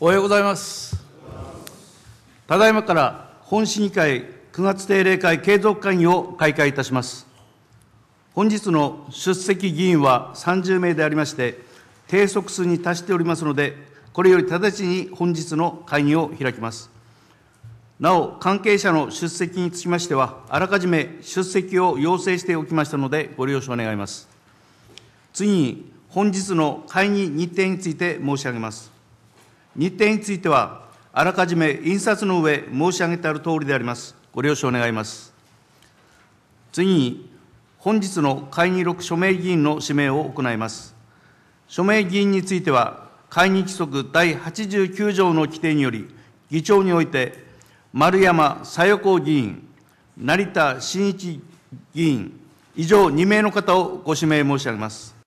おはようございますただいまから本市議会9月定例会継続会議を開会いたします本日の出席議員は30名でありまして定則数に達しておりますのでこれより直ちに本日の会議を開きますなお関係者の出席につきましてはあらかじめ出席を要請しておきましたのでご了承願います次に本日の会議日程について申し上げます日程については、あらかじめ印刷の上、申し上げてあるとおりであります。ご了承願います。次に、本日の会議録署名議員の指名を行います。署名議員については、会議規則第89条の規定により、議長において、丸山佐代子議員、成田真一議員、以上2名の方をご指名申し上げます。